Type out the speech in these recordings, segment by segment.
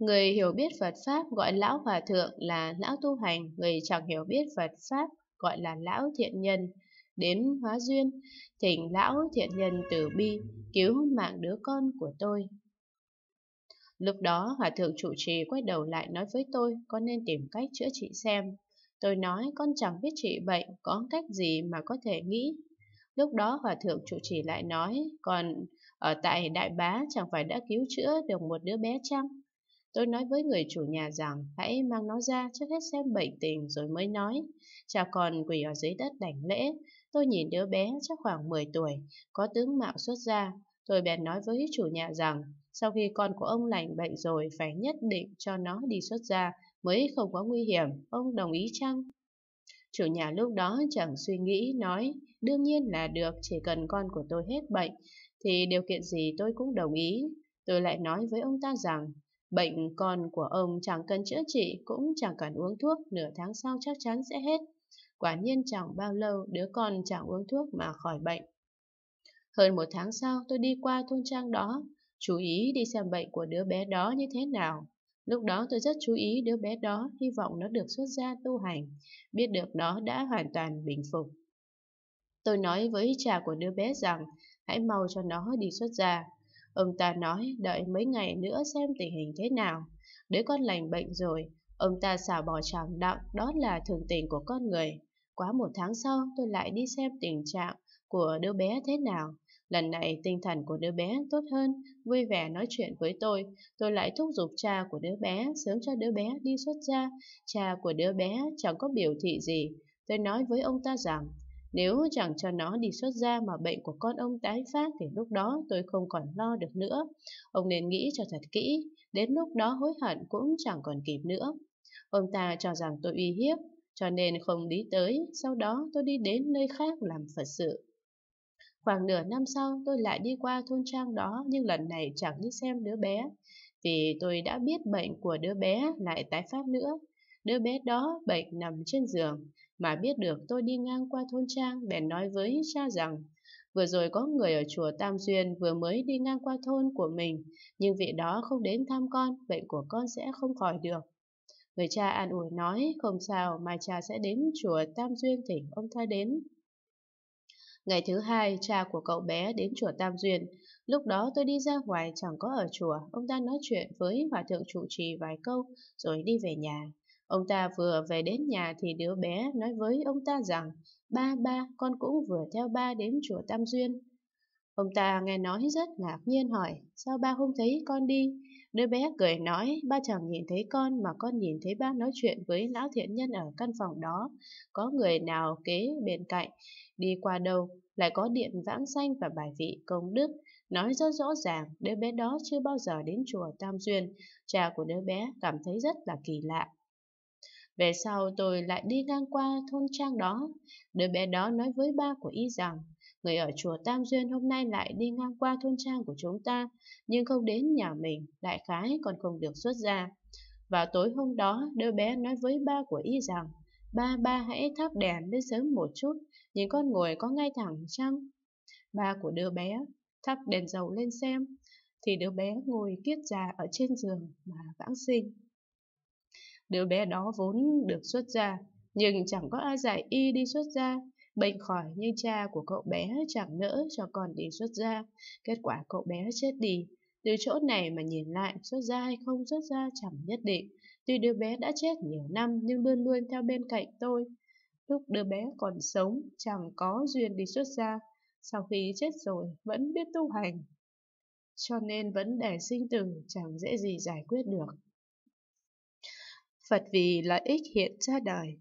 Người hiểu biết Phật Pháp gọi lão hòa thượng là lão tu hành, người chẳng hiểu biết Phật Pháp gọi là lão thiện nhân. Đến hóa duyên, thỉnh lão thiện nhân từ bi, cứu mạng đứa con của tôi. Lúc đó, hòa thượng chủ trì quay đầu lại nói với tôi, con nên tìm cách chữa trị xem. Tôi nói, con chẳng biết trị bệnh, có cách gì mà có thể nghĩ. Lúc đó, hòa thượng chủ trì lại nói, còn ở tại Đại Bá chẳng phải đã cứu chữa được một đứa bé chăng? Tôi nói với người chủ nhà rằng hãy mang nó ra trước hết xem bệnh tình rồi mới nói. Cha con quỳ ở dưới đất đảnh lễ. Tôi nhìn đứa bé chắc khoảng 10 tuổi, có tướng mạo xuất ra Tôi bèn nói với chủ nhà rằng sau khi con của ông lành bệnh rồi phải nhất định cho nó đi xuất gia mới không có nguy hiểm. Ông đồng ý chăng? Chủ nhà lúc đó chẳng suy nghĩ, nói đương nhiên là được chỉ cần con của tôi hết bệnh thì điều kiện gì tôi cũng đồng ý. Tôi lại nói với ông ta rằng Bệnh con của ông chẳng cần chữa trị cũng chẳng cần uống thuốc, nửa tháng sau chắc chắn sẽ hết. Quả nhiên chẳng bao lâu đứa con chẳng uống thuốc mà khỏi bệnh. Hơn một tháng sau tôi đi qua thôn trang đó, chú ý đi xem bệnh của đứa bé đó như thế nào. Lúc đó tôi rất chú ý đứa bé đó, hy vọng nó được xuất gia tu hành, biết được nó đã hoàn toàn bình phục. Tôi nói với cha của đứa bé rằng, hãy mau cho nó đi xuất gia. Ông ta nói đợi mấy ngày nữa xem tình hình thế nào. Đứa con lành bệnh rồi, ông ta xả bỏ tràng đặng, đó là thường tình của con người. Quá một tháng sau tôi lại đi xem tình trạng của đứa bé thế nào. Lần này tinh thần của đứa bé tốt hơn, vui vẻ nói chuyện với tôi. Tôi lại thúc giục cha của đứa bé sớm cho đứa bé đi xuất gia. Cha của đứa bé chẳng có biểu thị gì. Tôi nói với ông ta rằng nếu chẳng cho nó đi xuất gia mà bệnh của con ông tái phát thì lúc đó tôi không còn lo được nữa. Ông nên nghĩ cho thật kỹ, đến lúc đó hối hận cũng chẳng còn kịp nữa. Ông ta cho rằng tôi uy hiếp, cho nên không đi tới, sau đó tôi đi đến nơi khác làm Phật sự. Khoảng nửa năm sau tôi lại đi qua thôn trang đó nhưng lần này chẳng đi xem đứa bé, vì tôi đã biết bệnh của đứa bé lại tái phát nữa Đứa bé đó bệnh nằm trên giường, mà biết được tôi đi ngang qua thôn Trang bèn nói với cha rằng vừa rồi có người ở chùa Tam Duyên vừa mới đi ngang qua thôn của mình, nhưng vị đó không đến thăm con, bệnh của con sẽ không khỏi được. Người cha an ủi nói, không sao, mai cha sẽ đến chùa Tam Duyên thỉnh ông ta đến. Ngày thứ hai, cha của cậu bé đến chùa Tam Duyên. Lúc đó tôi đi ra ngoài chẳng có ở chùa, ông ta nói chuyện với hòa thượng trụ trì vài câu rồi đi về nhà. Ông ta vừa về đến nhà thì đứa bé nói với ông ta rằng Ba ba, con cũng vừa theo ba đến chùa Tam Duyên. Ông ta nghe nói rất ngạc nhiên hỏi Sao ba không thấy con đi? Đứa bé cười nói Ba chẳng nhìn thấy con mà con nhìn thấy ba nói chuyện với lão thiện nhân ở căn phòng đó. Có người nào kế bên cạnh, đi qua đâu, lại có điện vãng xanh và bài vị công đức. Nói rất rõ ràng, đứa bé đó chưa bao giờ đến chùa Tam Duyên. Cha của đứa bé cảm thấy rất là kỳ lạ. Về sau tôi lại đi ngang qua thôn trang đó. Đứa bé đó nói với ba của y rằng, người ở chùa Tam Duyên hôm nay lại đi ngang qua thôn trang của chúng ta, nhưng không đến nhà mình, đại khái còn không được xuất ra. Vào tối hôm đó, đứa bé nói với ba của y rằng, ba ba hãy thắp đèn lên sớm một chút, nhìn con ngồi có ngay thẳng chăng? Ba của đứa bé thắp đèn dầu lên xem, thì đứa bé ngồi kiết già ở trên giường mà vãng sinh. Đứa bé đó vốn được xuất gia, nhưng chẳng có ai giải y đi xuất gia. Bệnh khỏi nhưng cha của cậu bé chẳng nỡ cho con đi xuất gia. Kết quả cậu bé chết đi. Từ chỗ này mà nhìn lại, xuất gia hay không xuất gia chẳng nhất định. Tuy đứa bé đã chết nhiều năm nhưng luôn luôn theo bên cạnh tôi. Lúc đứa bé còn sống, chẳng có duyên đi xuất gia. Sau khi chết rồi, vẫn biết tu hành. Cho nên vấn đề sinh tử chẳng dễ gì giải quyết được. Phật vì lợi ích hiện ra đời,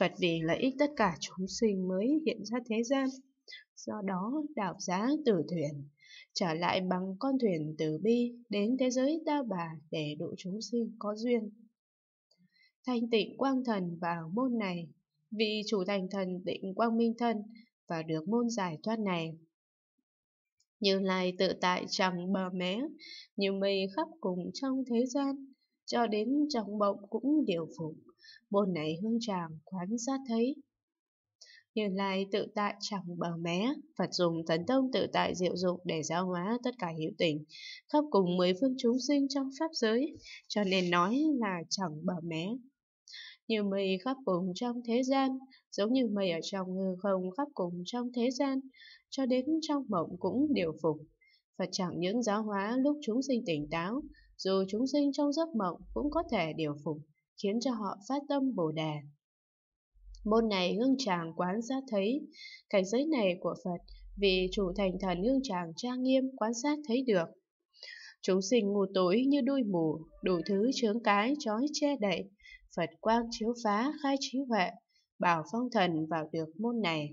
Phật vì lợi ích tất cả chúng sinh mới hiện ra thế gian. Do đó, đạo giá từ thuyền, trở lại bằng con thuyền từ bi đến thế giới ta bà để độ chúng sinh có duyên. Thanh tịnh quang thần vào môn này, vị chủ thành thần định quang minh thân và được môn giải thoát này. Như lai tự tại chẳng bờ mé, như mây khắp cùng trong thế gian, cho đến trong mộng cũng điều phục. Bồn này hương tràng quán sát thấy. Như Lai tự tại chẳng bờ mé, Phật dùng tấn tông tự tại diệu dụng để giáo hóa tất cả hữu tình, khắp cùng mười phương chúng sinh trong pháp giới, cho nên nói là chẳng bờ mé. Như mây khắp cùng trong thế gian, giống như mây ở trong hư không khắp cùng trong thế gian, cho đến trong mộng cũng điều phục. Phật chẳng những giáo hóa lúc chúng sinh tỉnh táo, dù chúng sinh trong giấc mộng cũng có thể điều phục, khiến cho họ phát tâm Bồ Đề. Môn này Hương Tràng quán sát thấy, cảnh giới này của Phật, vì chủ thành thần Hương Tràng trang nghiêm quan sát thấy được. Chúng sinh ngu tối như đuôi mù, đủ thứ chướng cái trói che đậy, Phật quang chiếu phá khai trí huệ, bảo phong thần vào được môn này.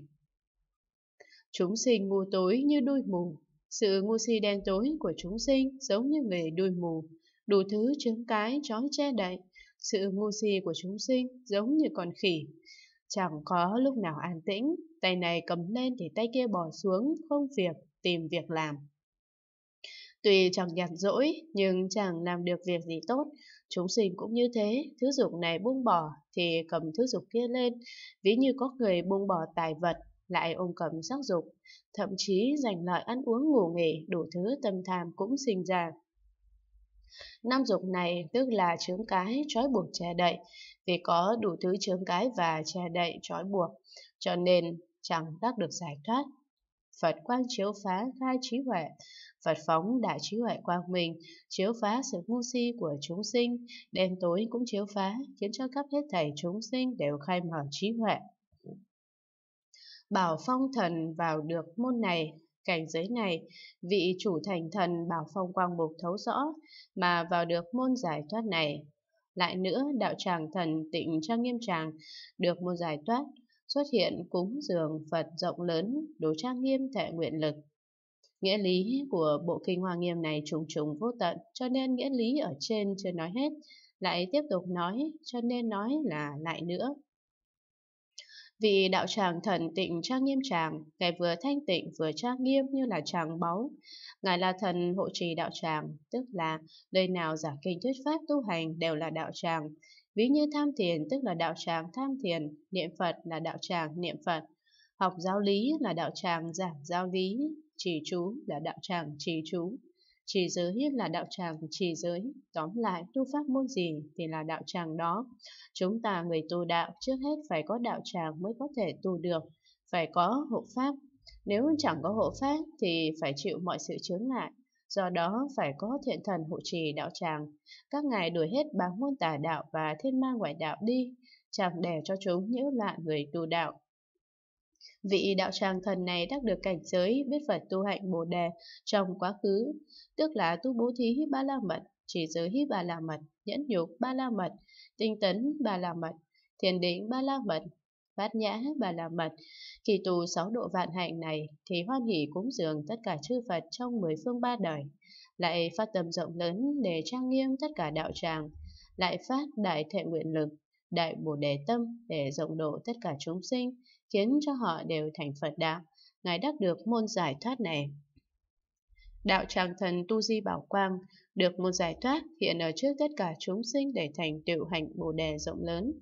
Chúng sinh ngu tối như đuôi mù, sự ngu si đen tối của chúng sinh giống như người đuôi mù đủ thứ trứng cái trói che đậy, sự ngu si của chúng sinh giống như con khỉ. Chẳng có lúc nào an tĩnh, tay này cầm lên thì tay kia bỏ xuống, không việc, tìm việc làm. Tuy chẳng nhàn rỗi, nhưng chẳng làm được việc gì tốt, chúng sinh cũng như thế, thứ dục này buông bỏ thì cầm thứ dục kia lên, ví như có người buông bỏ tài vật lại ôm cầm sắc dục, thậm chí giành lợi ăn uống ngủ nghỉ đủ thứ tâm tham cũng sinh ra. Năm dục này tức là chướng cái trói buộc che đậy, vì có đủ thứ chướng cái và che đậy trói buộc, cho nên chẳng đắc được giải thoát. Phật quang chiếu phá khai trí huệ, Phật phóng đại trí huệ quang mình, chiếu phá sự ngu si của chúng sinh, đêm tối cũng chiếu phá, khiến cho các hết thảy chúng sinh đều khai mở trí huệ. Bảo phong thần vào được môn này, Cảnh giới này, vị chủ thành thần bảo phong quang mục thấu rõ mà vào được môn giải thoát này. Lại nữa, đạo tràng thần tịnh trang nghiêm tràng được môn giải thoát, xuất hiện cúng dường Phật rộng lớn, đối trang nghiêm thệ nguyện lực. Nghĩa lý của bộ kinh hoa nghiêm này trùng trùng vô tận, cho nên nghĩa lý ở trên chưa nói hết, lại tiếp tục nói, cho nên nói là lại nữa vì đạo tràng thần tịnh trang nghiêm tràng, Ngài vừa thanh tịnh vừa trang nghiêm như là tràng báu. Ngài là thần hộ trì đạo tràng, tức là nơi nào giả kinh thuyết pháp tu hành đều là đạo tràng. Ví như tham thiền tức là đạo tràng tham thiền, niệm Phật là đạo tràng niệm Phật. Học giáo lý là đạo tràng giảng giáo lý, trì chú là đạo tràng trì chú. Trì giới là đạo tràng trì giới, tóm lại tu pháp môn gì thì là đạo tràng đó. Chúng ta người tu đạo trước hết phải có đạo tràng mới có thể tu được, phải có hộ pháp. Nếu chẳng có hộ pháp thì phải chịu mọi sự chướng ngại, do đó phải có thiện thần hộ trì đạo tràng. Các ngài đuổi hết bám môn tà đạo và thiên ma ngoại đạo đi, chẳng để cho chúng nhiễu loạn người tu đạo. Vị đạo tràng thần này đắc được cảnh giới biết Phật tu hạnh Bồ Đề trong quá khứ, tức là tu bố thí ba la mật, chỉ giới hi ba la mật, nhẫn nhục ba la mật, tinh tấn ba la mật, thiền định ba la mật, bát nhã ba la mật kỳ tù sáu độ vạn hạnh này thì hoan hỷ cúng dường tất cả chư phật trong mười phương ba đời lại phát tâm rộng lớn để trang nghiêm tất cả đạo tràng lại phát đại thệ nguyện lực đại bồ đề tâm để rộng độ tất cả chúng sinh khiến cho họ đều thành Phật đạo. Ngài đắc được môn giải thoát này. Đạo tràng thần Tu Di Bảo Quang được môn giải thoát hiện ở trước tất cả chúng sinh để thành tựu hạnh Bồ Đề rộng lớn.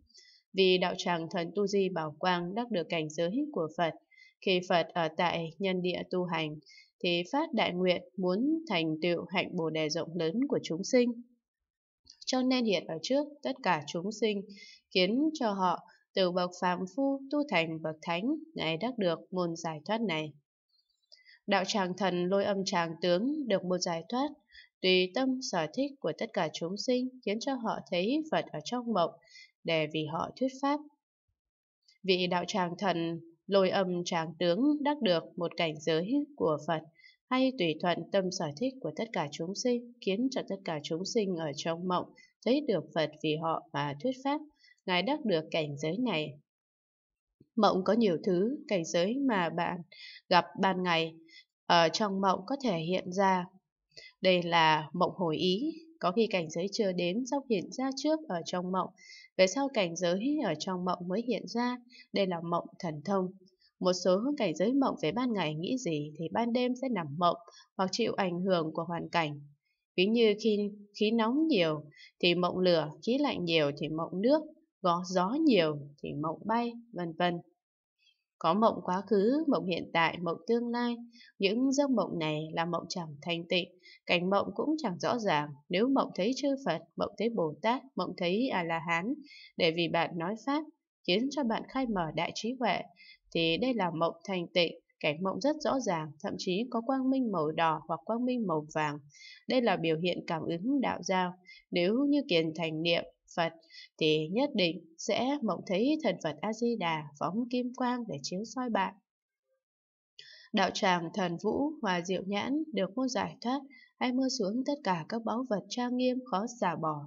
Vì đạo tràng thần Tu Di Bảo Quang đắc được cảnh giới của Phật, khi Phật ở tại nhân địa tu hành, thì phát đại nguyện muốn thành tựu hạnh Bồ Đề rộng lớn của chúng sinh. Cho nên hiện ở trước tất cả chúng sinh khiến cho họ từ bậc phạm phu tu thành bậc thánh, ngài đắc được môn giải thoát này. Đạo tràng thần lôi âm tràng tướng được một giải thoát, tùy tâm sở thích của tất cả chúng sinh khiến cho họ thấy Phật ở trong mộng để vì họ thuyết pháp. Vị đạo tràng thần lôi âm tràng tướng đắc được một cảnh giới của Phật hay tùy thuận tâm sở thích của tất cả chúng sinh khiến cho tất cả chúng sinh ở trong mộng thấy được Phật vì họ và thuyết pháp ngài đắc được cảnh giới này. Mộng có nhiều thứ, cảnh giới mà bạn gặp ban ngày, ở ờ, trong mộng có thể hiện ra. Đây là mộng hồi ý, có khi cảnh giới chưa đến dốc hiện ra trước ở trong mộng, về sau cảnh giới ở trong mộng mới hiện ra, đây là mộng thần thông. Một số cảnh giới mộng về ban ngày nghĩ gì thì ban đêm sẽ nằm mộng hoặc chịu ảnh hưởng của hoàn cảnh. Ví như khi khí nóng nhiều thì mộng lửa, khí lạnh nhiều thì mộng nước, có gió nhiều thì mộng bay, vân vân. Có mộng quá khứ, mộng hiện tại, mộng tương lai, những giấc mộng này là mộng chẳng thành tịnh, cảnh mộng cũng chẳng rõ ràng, nếu mộng thấy chư Phật, mộng thấy Bồ Tát, mộng thấy A-la-hán, để vì bạn nói Pháp, khiến cho bạn khai mở đại trí huệ, thì đây là mộng thành tịnh, cảnh mộng rất rõ ràng, thậm chí có quang minh màu đỏ hoặc quang minh màu vàng. Đây là biểu hiện cảm ứng đạo giao. Nếu như kiền thành niệm, Phật thì nhất định sẽ mộng thấy thần Phật A-di-đà phóng kim quang để chiếu soi bạn. Đạo tràng thần vũ hòa diệu nhãn được môn giải thoát hay mưa xuống tất cả các báu vật trang nghiêm khó xả bỏ.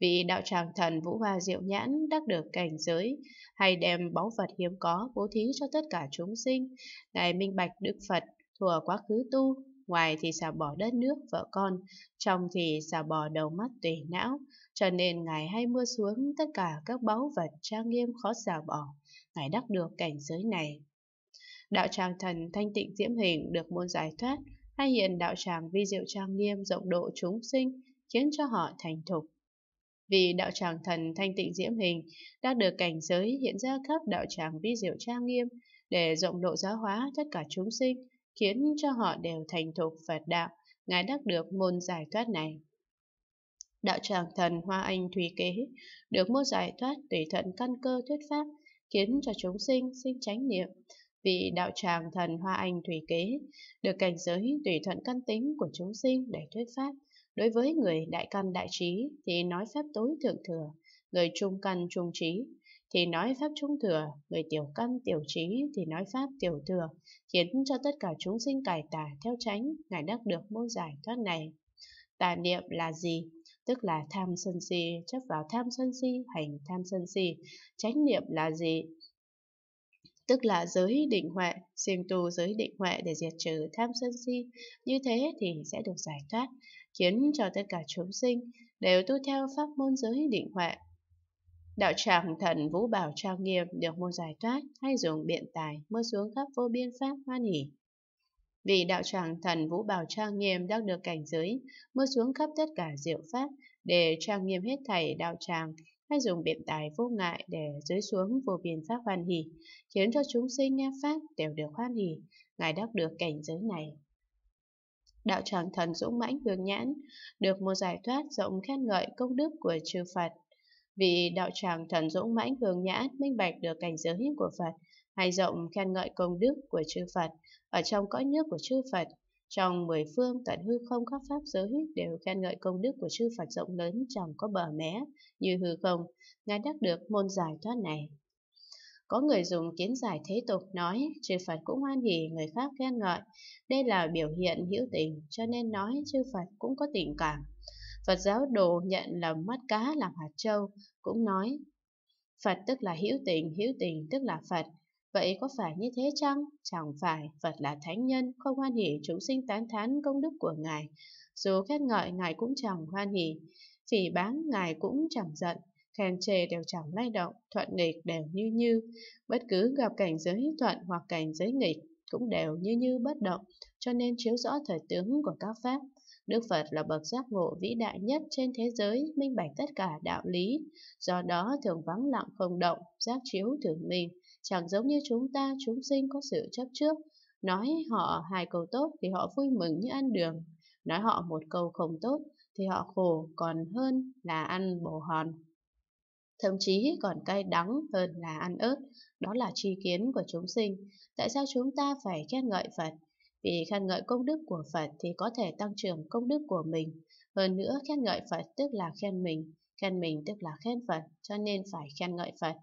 Vì đạo tràng thần vũ hòa diệu nhãn đắc được cảnh giới hay đem báu vật hiếm có bố thí cho tất cả chúng sinh, Ngài minh bạch Đức Phật thuở quá khứ tu, ngoài thì xả bỏ đất nước vợ con, trong thì xả bỏ đầu mắt tùy não, cho nên Ngài hay mưa xuống tất cả các báu vật trang nghiêm khó xả bỏ, Ngài đắc được cảnh giới này. Đạo tràng thần thanh tịnh diễm hình được môn giải thoát, hay hiện đạo tràng vi diệu trang nghiêm rộng độ chúng sinh, khiến cho họ thành thục. Vì đạo tràng thần thanh tịnh diễm hình đã được cảnh giới hiện ra khắp đạo tràng vi diệu trang nghiêm để rộng độ giáo hóa tất cả chúng sinh, khiến cho họ đều thành thục Phật đạo, Ngài đắc được môn giải thoát này. Đạo tràng thần Hoa Anh Thủy Kế được mô giải thoát tùy thuận căn cơ thuyết pháp, khiến cho chúng sinh sinh chánh niệm. Vì đạo tràng thần Hoa Anh Thủy Kế được cảnh giới tùy thuận căn tính của chúng sinh để thuyết pháp. Đối với người đại căn đại trí thì nói pháp tối thượng thừa, người trung căn trung trí thì nói pháp trung thừa, người tiểu căn tiểu trí thì nói pháp tiểu thừa, khiến cho tất cả chúng sinh cải tả theo tránh, ngài đắc được môn giải thoát này. Tà niệm là gì? tức là tham sân si chấp vào tham sân si hành tham sân si chánh niệm là gì tức là giới định huệ xem tu giới định huệ để diệt trừ tham sân si như thế thì sẽ được giải thoát khiến cho tất cả chúng sinh đều tu theo pháp môn giới định huệ đạo tràng thần vũ bảo trao nghiêm được môn giải thoát hay dùng biện tài mưa xuống khắp vô biên pháp hoan hỉ vì đạo tràng thần Vũ Bảo Trang Nghiêm đã được cảnh giới, mưa xuống khắp tất cả diệu pháp để trang nghiêm hết thảy đạo tràng, hay dùng biện tài vô ngại để dưới xuống vô biên pháp hoan hỷ, khiến cho chúng sinh nghe pháp đều được hoan hỷ, ngài đắc được cảnh giới này. Đạo tràng thần dũng mãnh hướng nhãn, được một giải thoát rộng khen ngợi công đức của chư Phật. Vì đạo tràng thần dũng mãnh hướng nhãn minh bạch được cảnh giới của Phật, hay rộng khen ngợi công đức của chư Phật, ở trong cõi nước của chư Phật, trong mười phương tận hư không khắp pháp giới đều khen ngợi công đức của chư Phật rộng lớn chẳng có bờ mé, như hư không, Ngài đắc được môn giải thoát này. Có người dùng kiến giải thế tục nói, chư Phật cũng hoan hỉ người khác khen ngợi. Đây là biểu hiện hữu tình, cho nên nói chư Phật cũng có tình cảm. Phật giáo đồ nhận là mắt cá làm hạt châu, cũng nói Phật tức là hữu tình, hữu tình tức là Phật, Vậy có phải như thế chăng? Chẳng phải, Phật là thánh nhân, không hoan hỷ chúng sinh tán thán công đức của Ngài. Dù khen ngợi Ngài cũng chẳng hoan hỷ, phỉ báng Ngài cũng chẳng giận, khen chê đều chẳng lay động, thuận nghịch đều như như. Bất cứ gặp cảnh giới thuận hoặc cảnh giới nghịch cũng đều như như bất động, cho nên chiếu rõ thời tướng của các Pháp. Đức Phật là bậc giác ngộ vĩ đại nhất trên thế giới, minh bạch tất cả đạo lý, do đó thường vắng lặng không động, giác chiếu thường mình chẳng giống như chúng ta chúng sinh có sự chấp trước. Nói họ hai câu tốt thì họ vui mừng như ăn đường, nói họ một câu không tốt thì họ khổ còn hơn là ăn bổ hòn. Thậm chí còn cay đắng hơn là ăn ớt, đó là tri kiến của chúng sinh. Tại sao chúng ta phải khen ngợi Phật? Vì khen ngợi công đức của Phật thì có thể tăng trưởng công đức của mình. Hơn nữa, khen ngợi Phật tức là khen mình, khen mình tức là khen Phật, cho nên phải khen ngợi Phật.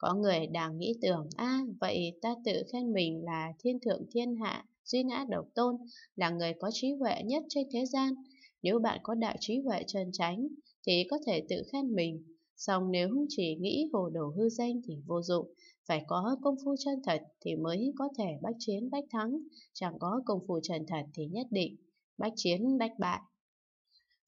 Có người đang nghĩ tưởng, a à, vậy ta tự khen mình là thiên thượng thiên hạ, duy ngã độc tôn, là người có trí huệ nhất trên thế gian. Nếu bạn có đạo trí huệ trần tránh, thì có thể tự khen mình. Song nếu chỉ nghĩ hồ đồ hư danh thì vô dụng, phải có công phu chân thật thì mới có thể bách chiến bách thắng, chẳng có công phu chân thật thì nhất định bách chiến bách bại.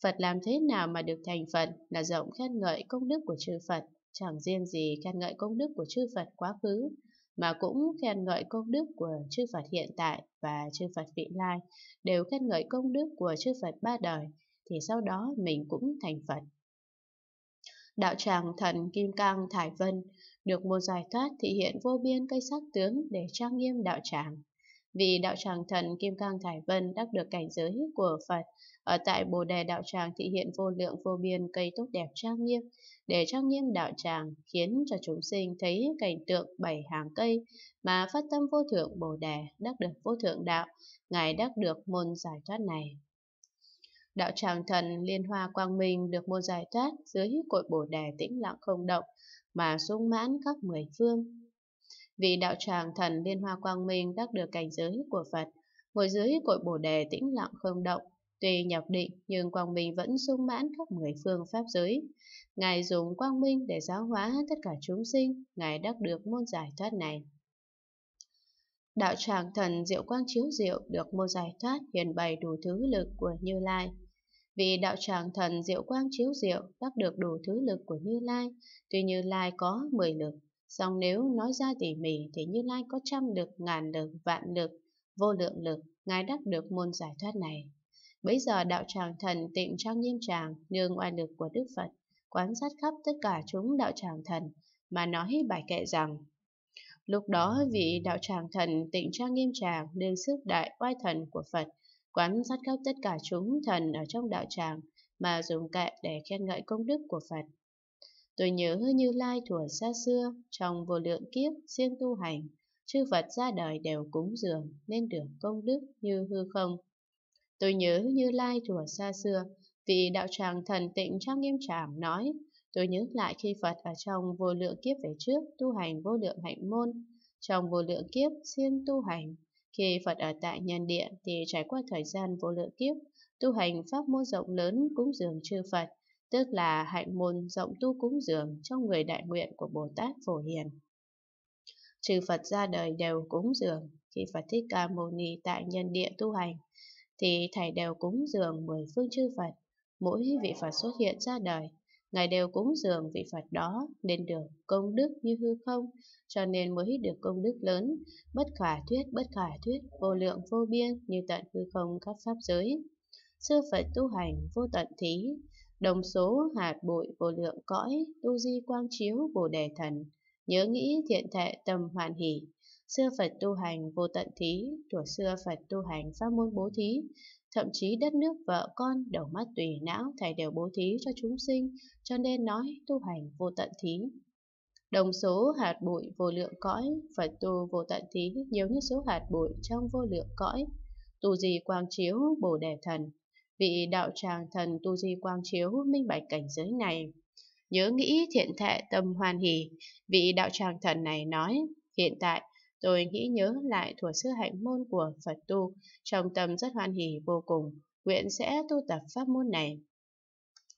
Phật làm thế nào mà được thành Phật là rộng khen ngợi công đức của chư Phật, Chẳng riêng gì khen ngợi công đức của chư Phật quá khứ, mà cũng khen ngợi công đức của chư Phật hiện tại và chư Phật vị lai, đều khen ngợi công đức của chư Phật ba đời, thì sau đó mình cũng thành Phật. Đạo tràng thần Kim Cang Thải Vân được một giải thoát thị hiện vô biên cây sắc tướng để trang nghiêm đạo tràng. Vì đạo tràng thần Kim Cang Thải Vân đắc được cảnh giới của Phật, ở tại Bồ Đề đạo tràng thị hiện vô lượng vô biên cây tốt đẹp trang nghiêm, để trang nghiêm đạo tràng khiến cho chúng sinh thấy cảnh tượng bảy hàng cây mà phát tâm vô thượng Bồ Đề đắc được vô thượng đạo, Ngài đắc được môn giải thoát này. Đạo tràng thần Liên Hoa Quang Minh được môn giải thoát dưới cội Bồ Đề tĩnh lặng không động mà sung mãn khắp mười phương. Vì đạo tràng thần Liên Hoa Quang Minh đắc được cảnh giới của Phật, ngồi dưới cội Bồ Đề tĩnh lặng không động Tuy nhập định nhưng quang minh vẫn sung mãn khắp mười phương pháp giới. Ngài dùng quang minh để giáo hóa tất cả chúng sinh, Ngài đắc được môn giải thoát này. Đạo tràng thần diệu quang chiếu diệu được môn giải thoát hiền bày đủ thứ lực của Như Lai. Vì đạo tràng thần diệu quang chiếu diệu đắc được đủ thứ lực của Như Lai, tuy Như Lai có mười lực, song nếu nói ra tỉ mỉ thì Như Lai có trăm lực, ngàn lực, vạn lực, vô lượng lực, Ngài đắc được môn giải thoát này. Bây giờ đạo tràng thần tịnh trang nghiêm tràng, nương oai lực của Đức Phật, quan sát khắp tất cả chúng đạo tràng thần, mà nói bài kệ rằng, Lúc đó vị đạo tràng thần tịnh trang nghiêm tràng đương sức đại oai thần của Phật, quan sát khắp tất cả chúng thần ở trong đạo tràng, mà dùng kệ để khen ngợi công đức của Phật. Tôi nhớ Như Lai thuở xa xưa, trong vô lượng kiếp, siêng tu hành, chư Phật ra đời đều cúng dường nên được công đức như hư không Tôi nhớ Như Lai chùa xa xưa, vị đạo tràng thần tịnh trang nghiêm trảm nói, tôi nhớ lại khi Phật ở trong vô lượng kiếp về trước tu hành vô lượng hạnh môn, trong vô lượng kiếp siêng tu hành. Khi Phật ở tại nhân địa thì trải qua thời gian vô lượng kiếp, tu hành pháp môn rộng lớn cúng dường chư Phật, tức là hạnh môn rộng tu cúng dường trong người đại nguyện của Bồ Tát Phổ Hiền. Chư Phật ra đời đều cúng dường, khi Phật Thích Ca Mâu Ni tại nhân địa tu hành, thì thầy đều cúng dường mười phương chư Phật. Mỗi vị Phật xuất hiện ra đời, Ngài đều cúng dường vị Phật đó nên được công đức như hư không, cho nên mới được công đức lớn, bất khả thuyết, bất khả thuyết, vô lượng vô biên như tận hư không khắp pháp giới. Sư Phật tu hành vô tận thí, đồng số hạt bụi vô lượng cõi, tu di quang chiếu bồ đề thần, nhớ nghĩ thiện thệ tâm hoàn hỷ, xưa Phật tu hành vô tận thí, tuổi xưa Phật tu hành pháp môn bố thí, thậm chí đất nước vợ con, đầu mắt tùy não thầy đều bố thí cho chúng sinh, cho nên nói tu hành vô tận thí. Đồng số hạt bụi vô lượng cõi, Phật tu vô tận thí nhiều như số hạt bụi trong vô lượng cõi. Tu gì quang chiếu bồ đề thần, vị đạo tràng thần tu gì quang chiếu minh bạch cảnh giới này. Nhớ nghĩ thiện thệ tâm hoan hỷ, vị đạo tràng thần này nói, hiện tại Tôi nghĩ nhớ lại thuở xưa hạnh môn của Phật tu, trong tâm rất hoan hỉ vô cùng, nguyện sẽ tu tập pháp môn này.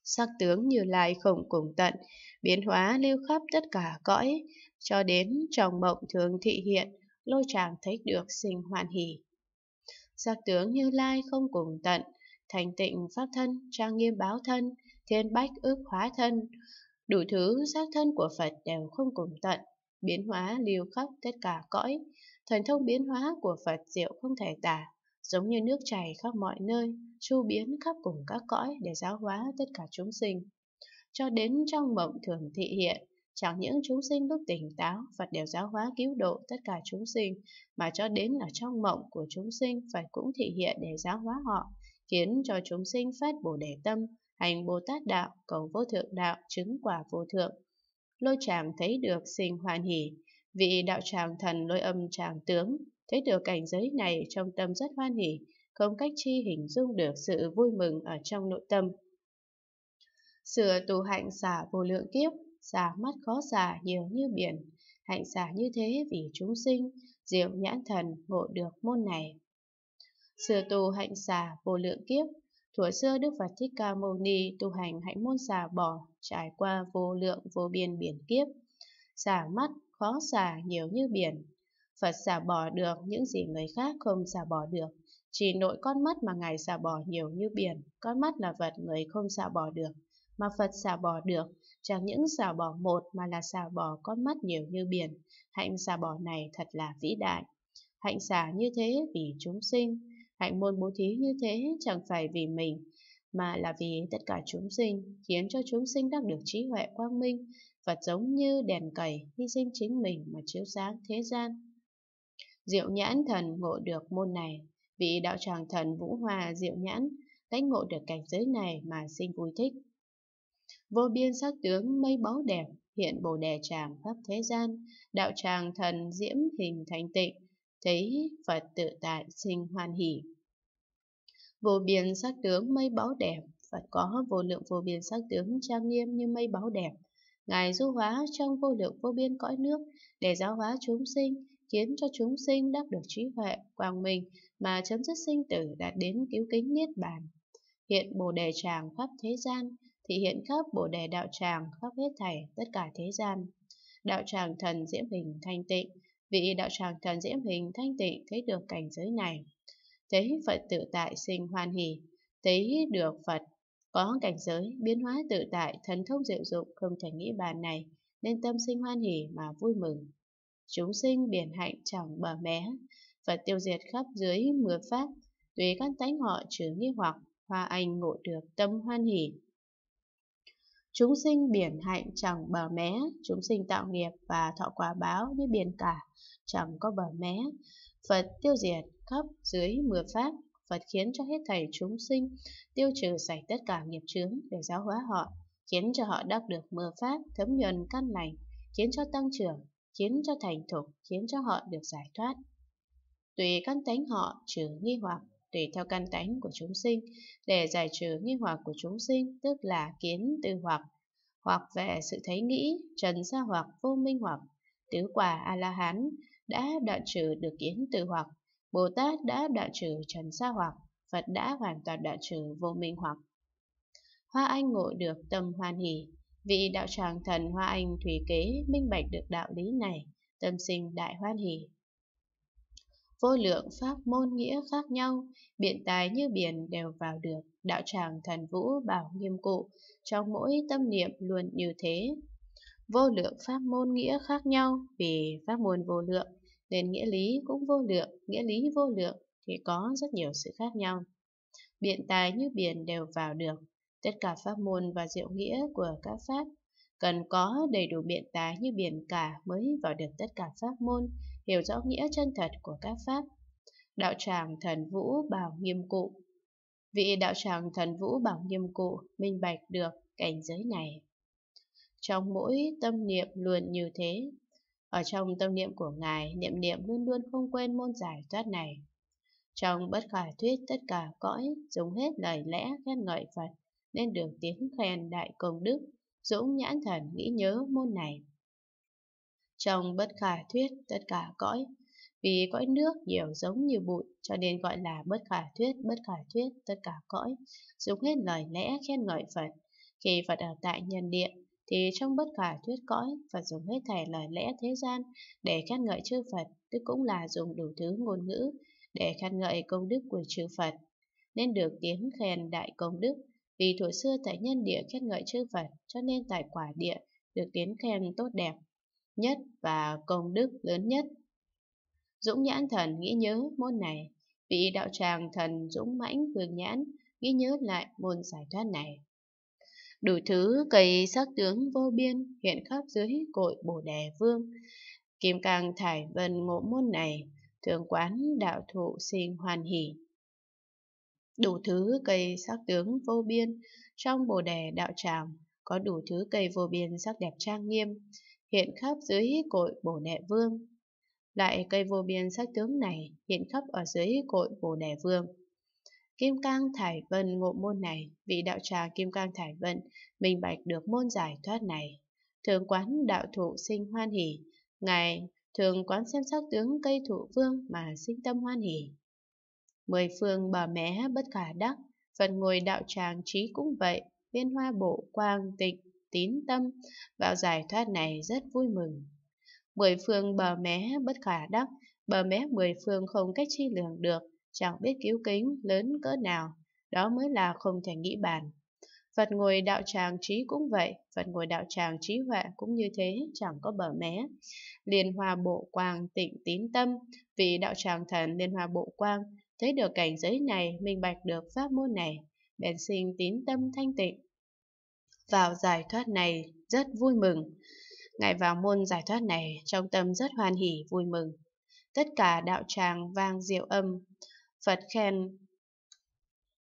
Sắc tướng như lai không cùng tận, biến hóa lưu khắp tất cả cõi, cho đến trong mộng thường thị hiện, lôi chàng thấy được sinh hoan hỉ. Sắc tướng như lai không cùng tận, thành tịnh pháp thân, trang nghiêm báo thân, thiên bách ước hóa thân, đủ thứ sắc thân của Phật đều không cùng tận, biến hóa liều khắp tất cả cõi, thần thông biến hóa của Phật diệu không thể tả, giống như nước chảy khắp mọi nơi, chu biến khắp cùng các cõi để giáo hóa tất cả chúng sinh. Cho đến trong mộng thường thị hiện, chẳng những chúng sinh lúc tỉnh táo Phật đều giáo hóa cứu độ tất cả chúng sinh, mà cho đến ở trong mộng của chúng sinh Phật cũng thị hiện để giáo hóa họ, khiến cho chúng sinh phát Bồ Đề Tâm, hành Bồ Tát Đạo, cầu vô thượng đạo, chứng quả vô thượng, lôi chàng thấy được sinh hoan hỉ. Vị đạo tràng thần lôi âm chàng tướng, thấy được cảnh giới này trong tâm rất hoan hỉ, không cách chi hình dung được sự vui mừng ở trong nội tâm. Sửa tù hạnh xả vô lượng kiếp, xả mắt khó xả nhiều như biển, hạnh xả như thế vì chúng sinh, diệu nhãn thần ngộ được môn này. Sửa tù hạnh xả vô lượng kiếp, Thuở xưa Đức Phật Thích Ca Mâu Ni tu hành hạnh môn xả bỏ, trải qua vô lượng vô biên biển kiếp. Xả mắt, khó xả nhiều như biển. Phật xả bỏ được những gì người khác không xả bỏ được. Chỉ nội con mắt mà Ngài xả bỏ nhiều như biển, con mắt là vật người không xả bỏ được. Mà Phật xả bỏ được, chẳng những xả bỏ một mà là xả bỏ con mắt nhiều như biển. Hạnh xả bỏ này thật là vĩ đại. Hạnh xả như thế vì chúng sinh, Hạnh môn bố thí như thế chẳng phải vì mình, mà là vì tất cả chúng sinh, khiến cho chúng sinh đang được trí huệ quang minh, và giống như đèn cầy hy sinh chính mình mà chiếu sáng thế gian. Diệu nhãn thần ngộ được môn này, vị đạo tràng thần Vũ Hòa diệu nhãn, đánh ngộ được cảnh giới này mà sinh vui thích. Vô biên sắc tướng mây báu đẹp, hiện bồ đề tràng khắp thế gian, đạo tràng thần diễm hình thành tịnh, thấy Phật tự tại sinh hoan hỷ vô biên sắc tướng mây báu đẹp Phật có vô lượng vô biên sắc tướng trang nghiêm như mây báu đẹp Ngài du hóa trong vô lượng vô biên cõi nước để giáo hóa chúng sinh, khiến cho chúng sinh đắc được trí huệ, quang minh mà chấm dứt sinh tử đạt đến cứu kính niết bàn. Hiện Bồ đề tràng khắp thế gian, thì hiện khắp Bồ đề đạo tràng khắp hết thảy tất cả thế gian. Đạo tràng thần diễm hình thanh tịnh, vị đạo tràng thần diễm hình thanh tịnh thấy được cảnh giới này thấy Phật tự tại sinh hoan hỷ, thấy được Phật có cảnh giới biến hóa tự tại thần thông diệu dụng không thể nghĩ bàn này nên tâm sinh hoan hỷ mà vui mừng chúng sinh biển hạnh chẳng bờ mé phật tiêu diệt khắp dưới mưa pháp tùy các tánh họ trừ nghi hoặc hoa anh ngộ được tâm hoan hỷ chúng sinh biển hạnh chẳng bờ mé chúng sinh tạo nghiệp và thọ quả báo như biển cả chẳng có bờ mé phật tiêu diệt khắp dưới mưa pháp Phật khiến cho hết thầy chúng sinh tiêu trừ sạch tất cả nghiệp chướng để giáo hóa họ khiến cho họ đắc được mưa pháp thấm nhuần căn lành khiến cho tăng trưởng khiến cho thành thục khiến cho họ được giải thoát tùy căn tánh họ trừ nghi hoặc tùy theo căn tánh của chúng sinh để giải trừ nghi hoặc của chúng sinh tức là kiến tư hoặc hoặc về sự thấy nghĩ trần sa hoặc vô minh hoặc tứ quả a la hán đã đoạn trừ được kiến tư hoặc Bồ Tát đã đoạn trừ trần sa hoặc, Phật đã hoàn toàn đoạn trừ vô minh hoặc. Hoa Anh ngộ được tâm hoan hỷ, vị đạo tràng thần Hoa Anh thủy kế minh bạch được đạo lý này, tâm sinh đại hoan hỷ. Vô lượng pháp môn nghĩa khác nhau, biện tài như biển đều vào được, đạo tràng thần vũ bảo nghiêm cụ, trong mỗi tâm niệm luôn như thế. Vô lượng pháp môn nghĩa khác nhau vì pháp môn vô lượng nên nghĩa lý cũng vô lượng, nghĩa lý vô lượng thì có rất nhiều sự khác nhau. Biện tài như biển đều vào được, tất cả pháp môn và diệu nghĩa của các pháp cần có đầy đủ biện tài như biển cả mới vào được tất cả pháp môn, hiểu rõ nghĩa chân thật của các pháp. Đạo tràng thần vũ bảo nghiêm cụ Vị đạo tràng thần vũ bảo nghiêm cụ minh bạch được cảnh giới này. Trong mỗi tâm niệm luôn như thế, ở trong tâm niệm của Ngài, niệm niệm luôn luôn không quên môn giải thoát này. Trong bất khả thuyết tất cả cõi, dùng hết lời lẽ khen ngợi Phật, nên được tiếng khen đại công đức, dũng nhãn thần nghĩ nhớ môn này. Trong bất khả thuyết tất cả cõi, vì cõi nước nhiều giống như bụi, cho nên gọi là bất khả thuyết, bất khả thuyết tất cả cõi, dùng hết lời lẽ khen ngợi Phật. Khi Phật ở tại nhân địa, thì trong bất khả thuyết cõi Phật dùng hết thảy lời lẽ thế gian để khen ngợi chư Phật, tức cũng là dùng đủ thứ ngôn ngữ để khen ngợi công đức của chư Phật, nên được tiếng khen đại công đức. Vì thuở xưa tại nhân địa khen ngợi chư Phật, cho nên tại quả địa được tiếng khen tốt đẹp nhất và công đức lớn nhất. Dũng nhãn thần nghĩ nhớ môn này, vị đạo tràng thần dũng mãnh cường nhãn nghĩ nhớ lại môn giải thoát này đủ thứ cây sắc tướng vô biên hiện khắp dưới cội bồ đề vương. Kim Cang Thải Vân ngộ môn này, thường quán đạo thụ sinh hoàn hỷ. Đủ thứ cây sắc tướng vô biên, trong bồ đề đạo tràng có đủ thứ cây vô biên sắc đẹp trang nghiêm, hiện khắp dưới cội bồ đề vương. Lại cây vô biên sắc tướng này hiện khắp ở dưới cội bồ đề vương. Kim Cang Thải Vân ngộ môn này, vị đạo trà Kim Cang Thải Vân minh bạch được môn giải thoát này. Thường quán đạo thụ sinh hoan hỷ, ngài thường quán xem sắc tướng cây thụ vương mà sinh tâm hoan hỷ. Mười phương bà mẹ bất khả đắc, phần ngồi đạo tràng trí cũng vậy, viên hoa bộ quang tịnh, tín tâm, vào giải thoát này rất vui mừng. Mười phương bờ mé bất khả đắc, bờ mé mười phương không cách chi lường được, chẳng biết cứu kính lớn cỡ nào, đó mới là không thể nghĩ bàn. Phật ngồi đạo tràng trí cũng vậy, Phật ngồi đạo tràng trí huệ cũng như thế, chẳng có bờ mé. Liên hòa bộ quang tịnh tín tâm, vì đạo tràng thần liên hòa bộ quang, thấy được cảnh giới này, minh bạch được pháp môn này, bèn sinh tín tâm thanh tịnh. Vào giải thoát này, rất vui mừng. Ngài vào môn giải thoát này, trong tâm rất hoan hỉ vui mừng. Tất cả đạo tràng vang diệu âm, such can